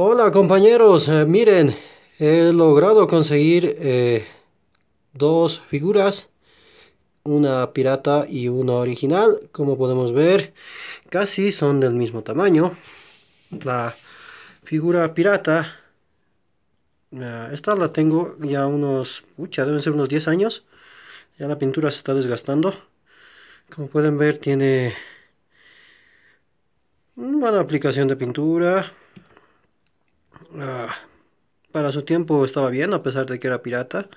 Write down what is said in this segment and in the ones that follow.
Hola compañeros, eh, miren, he logrado conseguir eh, dos figuras, una pirata y una original, como podemos ver, casi son del mismo tamaño. La figura pirata, eh, esta la tengo ya unos, deben ser unos 10 años, ya la pintura se está desgastando. Como pueden ver tiene una buena aplicación de pintura, Ah. para su tiempo estaba bien, a pesar de que era pirata.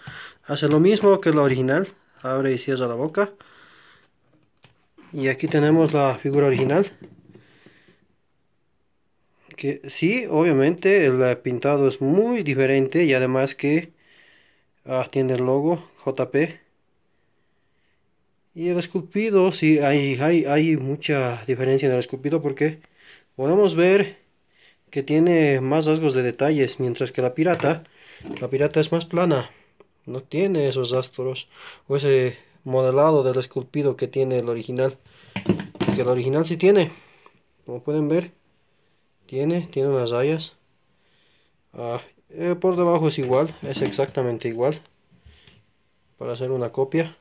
Hace lo mismo que la original. Abre y cierra la boca. Y aquí tenemos la figura original. Que sí, obviamente el pintado es muy diferente y además que ah, tiene el logo JP. Y el esculpido, sí, hay, hay, hay mucha diferencia en el esculpido porque podemos ver que tiene más rasgos de detalles, mientras que la pirata, la pirata es más plana, no tiene esos astros o ese modelado del esculpido que tiene el original, que el original sí tiene, como pueden ver, tiene, tiene unas rayas, ah, eh, por debajo es igual, es exactamente igual, para hacer una copia,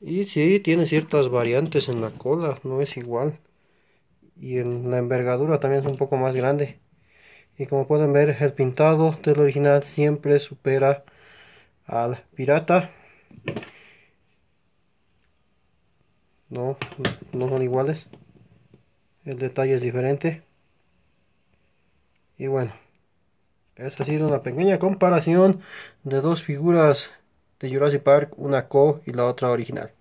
y sí, tiene ciertas variantes en la cola, no es igual y en la envergadura también es un poco más grande y como pueden ver el pintado del original siempre supera al pirata no, no son iguales el detalle es diferente y bueno esa ha sido una pequeña comparación de dos figuras de Jurassic Park, una Co y la otra original